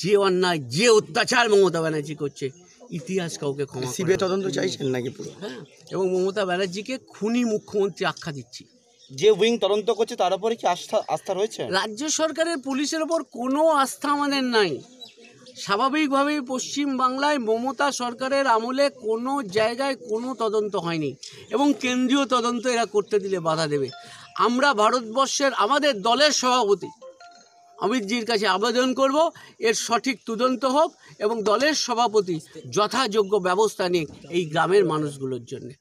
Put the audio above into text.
যে অন্যায় যে অত্যাচার মমতা ব্যানার্জি করছে ইতিহাস কাউকে ক্ষমা সিবিআই তদন্ত চাইছেন নাকি পুরো হ্যাঁ এবং মমতা ব্যানার্জিকে খুনি মুখ্যমন্ত্রী আখ্যা দিচ্ছি যে উইং তদন্ত করছে তার উপরে কি আস্থা আস্থা রয়েছে রাজ্য সরকারের পুলিশের ওপর কোনো আস্থা আমাদের নাই স্বাভাবিকভাবেই পশ্চিমবাংলায় মমতা সরকারের আমলে কোনো জায়গায় কোনো তদন্ত হয়নি এবং কেন্দ্রীয় তদন্ত এরা করতে দিলে বাধা দেবে আমরা ভারতবর্ষের আমাদের দলের সভাপতি অমিতজির কাছে আবেদন করব এর সঠিক তদন্ত হোক এবং দলের সভাপতি যথাযোগ্য ব্যবস্থা নিক এই গ্রামের মানুষগুলোর জন্যে